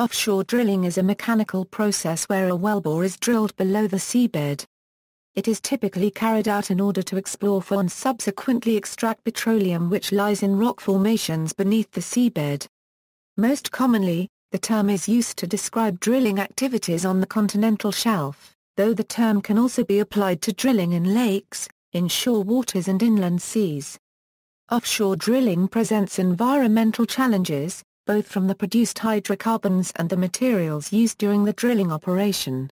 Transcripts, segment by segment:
Offshore drilling is a mechanical process where a wellbore is drilled below the seabed. It is typically carried out in order to explore for and subsequently extract petroleum which lies in rock formations beneath the seabed. Most commonly, the term is used to describe drilling activities on the continental shelf, though the term can also be applied to drilling in lakes, inshore waters and inland seas. Offshore drilling presents environmental challenges, both from the produced hydrocarbons and the materials used during the drilling operation.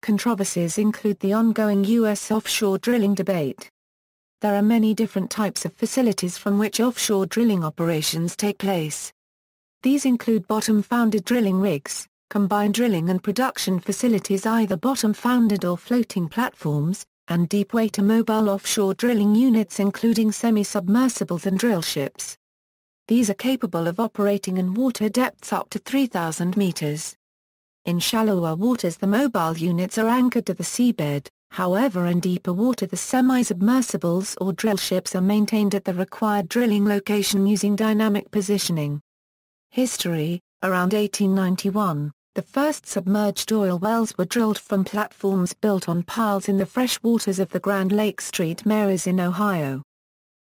Controversies include the ongoing U.S. offshore drilling debate. There are many different types of facilities from which offshore drilling operations take place. These include bottom-founded drilling rigs, combined drilling and production facilities either bottom-founded or floating platforms, and deepwater mobile offshore drilling units including semi-submersibles and drill ships. These are capable of operating in water depths up to 3,000 meters. In shallower waters the mobile units are anchored to the seabed, however in deeper water the semi-submersibles or drill ships are maintained at the required drilling location using dynamic positioning. History Around 1891, the first submerged oil wells were drilled from platforms built on piles in the fresh waters of the Grand Lake Street Marys in Ohio.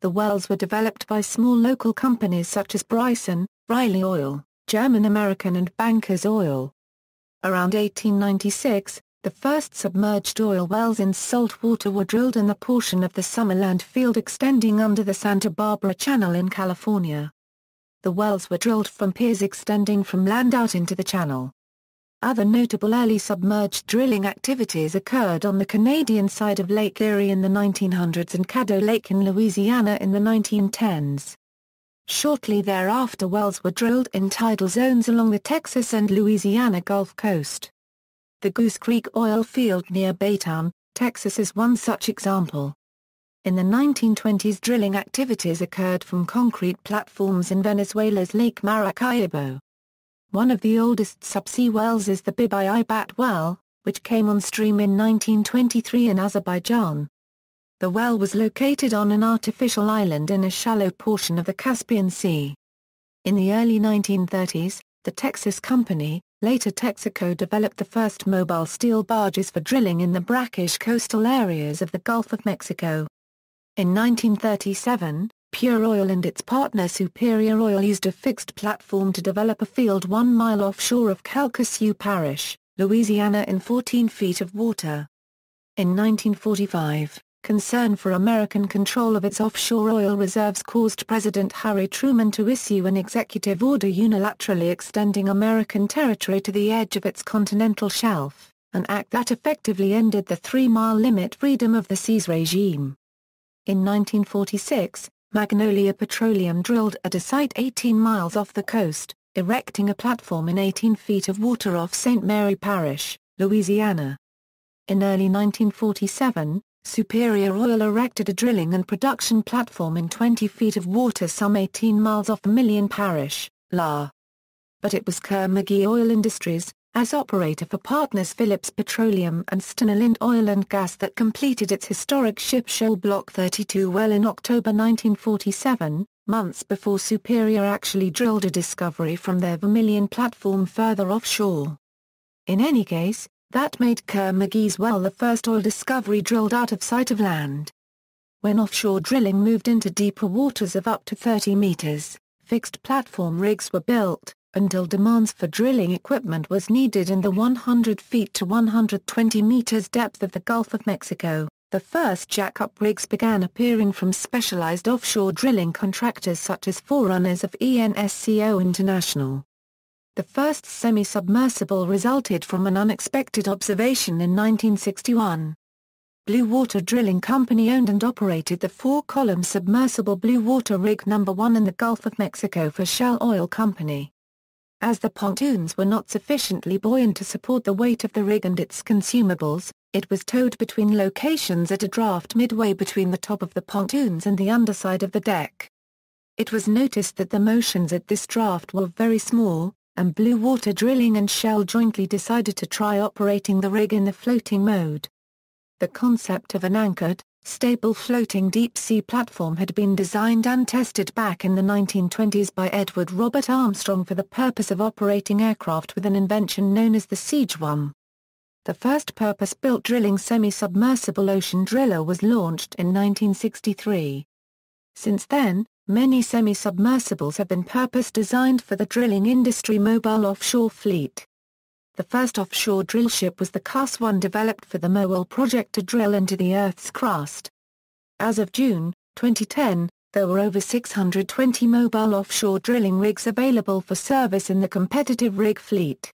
The wells were developed by small local companies such as Bryson, Riley Oil, German American and Bankers Oil. Around 1896, the first submerged oil wells in salt water were drilled in the portion of the Summerland field extending under the Santa Barbara Channel in California. The wells were drilled from piers extending from land out into the channel. Other notable early submerged drilling activities occurred on the Canadian side of Lake Erie in the 1900s and Caddo Lake in Louisiana in the 1910s. Shortly thereafter wells were drilled in tidal zones along the Texas and Louisiana Gulf Coast. The Goose Creek oil field near Baytown, Texas is one such example. In the 1920s drilling activities occurred from concrete platforms in Venezuela's Lake Maracaibo. One of the oldest subsea wells is the Bibi Bat well, which came on stream in 1923 in Azerbaijan. The well was located on an artificial island in a shallow portion of the Caspian Sea. In the early 1930s, the Texas Company, later Texaco developed the first mobile steel barges for drilling in the brackish coastal areas of the Gulf of Mexico. In 1937, Pure Oil and its partner Superior Oil used a fixed platform to develop a field one mile offshore of Calcasieu Parish, Louisiana in 14 feet of water. In 1945, concern for American control of its offshore oil reserves caused President Harry Truman to issue an executive order unilaterally extending American territory to the edge of its continental shelf, an act that effectively ended the three-mile limit freedom of the seas regime. In 1946, Magnolia Petroleum drilled at a site 18 miles off the coast, erecting a platform in 18 feet of water off St. Mary Parish, Louisiana. In early 1947, Superior Oil erected a drilling and production platform in 20 feet of water some 18 miles off Million Parish, La. But it was Kerr McGee Oil Industries, as operator for partners Phillips Petroleum and Stannolind Oil and Gas that completed its historic ship Shoal Block 32 well in October 1947, months before Superior actually drilled a discovery from their Vermilion platform further offshore. In any case, that made Kerr McGee's well the first oil discovery drilled out of sight of land. When offshore drilling moved into deeper waters of up to 30 meters, fixed platform rigs were built, until demands for drilling equipment was needed in the 100 feet to 120 meters depth of the Gulf of Mexico. The first jack-up rigs began appearing from specialized offshore drilling contractors such as forerunners of ENSCO International. The first semi-submersible resulted from an unexpected observation in 1961. Blue Water Drilling Company owned and operated the four-column submersible Blue Water Rig No. 1 in the Gulf of Mexico for Shell Oil Company. As the pontoons were not sufficiently buoyant to support the weight of the rig and its consumables, it was towed between locations at a draft midway between the top of the pontoons and the underside of the deck. It was noticed that the motions at this draft were very small, and Blue Water Drilling and Shell jointly decided to try operating the rig in the floating mode. The concept of an anchored, stable floating deep-sea platform had been designed and tested back in the 1920s by Edward Robert Armstrong for the purpose of operating aircraft with an invention known as the Siege One. The first purpose-built drilling semi-submersible ocean driller was launched in 1963. Since then, many semi-submersibles have been purpose-designed for the drilling industry mobile offshore fleet. The first offshore drill ship was the CAS-1 developed for the MOEL project to drill into the Earth's crust. As of June 2010, there were over 620 mobile offshore drilling rigs available for service in the competitive rig fleet.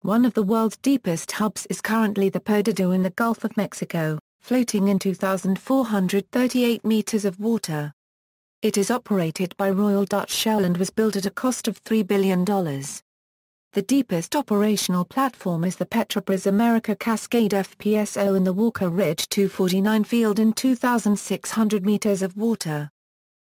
One of the world's deepest hubs is currently the Perdido in the Gulf of Mexico, floating in 2,438 meters of water. It is operated by Royal Dutch Shell and was built at a cost of $3 billion. The deepest operational platform is the Petrobras America Cascade FPSO in the Walker Ridge 249 field in 2,600 meters of water.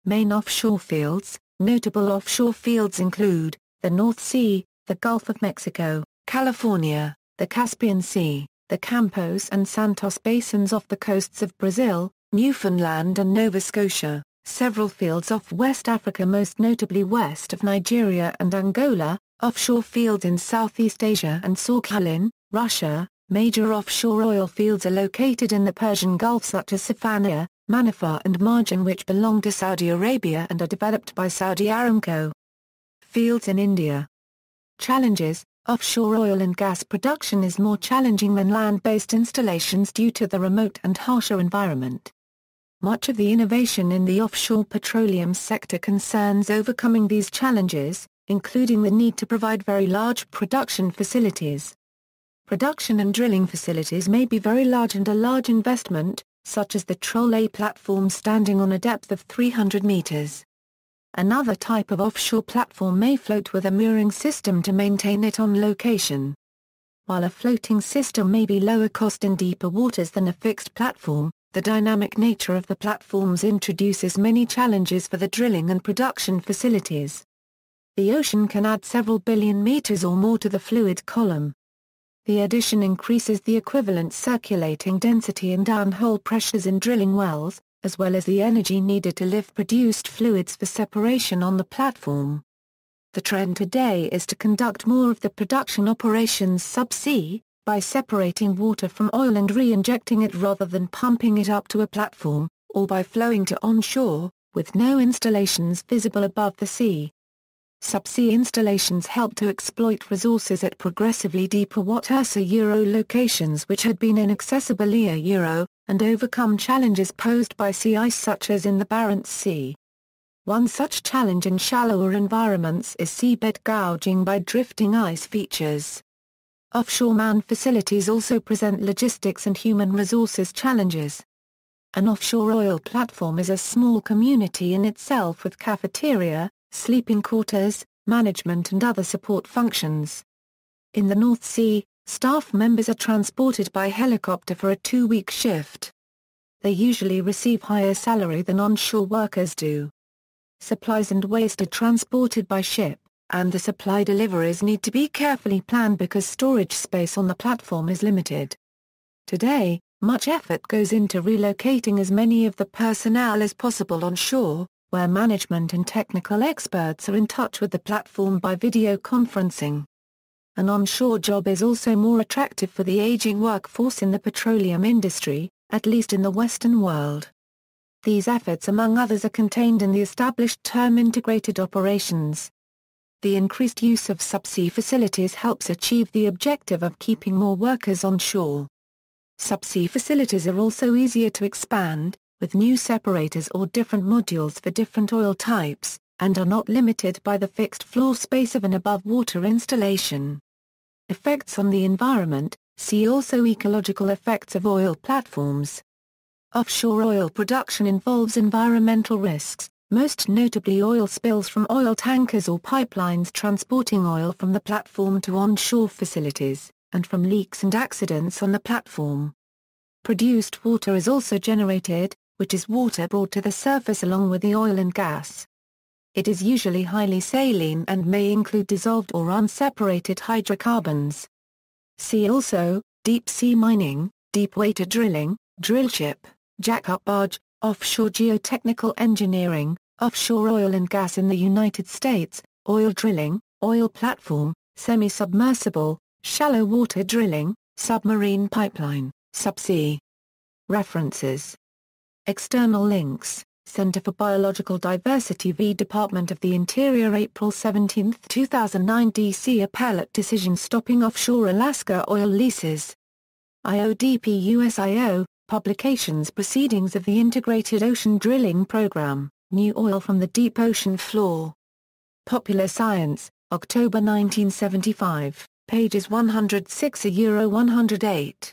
Main offshore fields, notable offshore fields include, the North Sea, the Gulf of Mexico, California, the Caspian Sea, the Campos and Santos basins off the coasts of Brazil, Newfoundland and Nova Scotia, several fields off West Africa most notably west of Nigeria and Angola, Offshore fields in Southeast Asia and Sakhalin, Russia, major offshore oil fields are located in the Persian Gulf such as Safaniya, Manafar and Marjan which belong to Saudi Arabia and are developed by Saudi Aramco. Fields in India Challenges Offshore oil and gas production is more challenging than land-based installations due to the remote and harsher environment. Much of the innovation in the offshore petroleum sector concerns overcoming these challenges, including the need to provide very large production facilities. Production and drilling facilities may be very large and a large investment, such as the Troll A platform standing on a depth of 300 meters. Another type of offshore platform may float with a mooring system to maintain it on location. While a floating system may be lower cost in deeper waters than a fixed platform, the dynamic nature of the platforms introduces many challenges for the drilling and production facilities. The ocean can add several billion meters or more to the fluid column. The addition increases the equivalent circulating density and downhole pressures in drilling wells, as well as the energy needed to lift produced fluids for separation on the platform. The trend today is to conduct more of the production operations subsea, by separating water from oil and re-injecting it rather than pumping it up to a platform, or by flowing to onshore, with no installations visible above the sea. Subsea installations help to exploit resources at progressively deeper wat Euro locations which had been inaccessible EA Euro, and overcome challenges posed by sea ice such as in the Barents Sea. One such challenge in shallower environments is seabed gouging by drifting ice features. Offshore manned facilities also present logistics and human resources challenges. An offshore oil platform is a small community in itself with cafeteria, sleeping quarters, management and other support functions. In the North Sea, staff members are transported by helicopter for a two-week shift. They usually receive higher salary than onshore workers do. Supplies and waste are transported by ship, and the supply deliveries need to be carefully planned because storage space on the platform is limited. Today, much effort goes into relocating as many of the personnel as possible on shore, where management and technical experts are in touch with the platform by video conferencing. An onshore job is also more attractive for the aging workforce in the petroleum industry, at least in the Western world. These efforts among others are contained in the established term integrated operations. The increased use of subsea facilities helps achieve the objective of keeping more workers on shore. Subsea facilities are also easier to expand, with new separators or different modules for different oil types, and are not limited by the fixed floor space of an above-water installation. Effects on the environment, see also ecological effects of oil platforms. Offshore oil production involves environmental risks, most notably oil spills from oil tankers or pipelines transporting oil from the platform to onshore facilities, and from leaks and accidents on the platform. Produced water is also generated, which is water brought to the surface along with the oil and gas. It is usually highly saline and may include dissolved or unseparated hydrocarbons. See also, deep sea mining, deep water drilling, drill ship, jack-up barge, offshore geotechnical engineering, offshore oil and gas in the United States, oil drilling, oil platform, semi-submersible, shallow water drilling, submarine pipeline, subsea. References External links Center for Biological Diversity v. Department of the Interior April 17, 2009 D.C. Appellate Decision Stopping Offshore Alaska Oil Leases IODP USIO, Publications Proceedings of the Integrated Ocean Drilling Program, New Oil from the Deep Ocean Floor Popular Science, October 1975, pages 106–108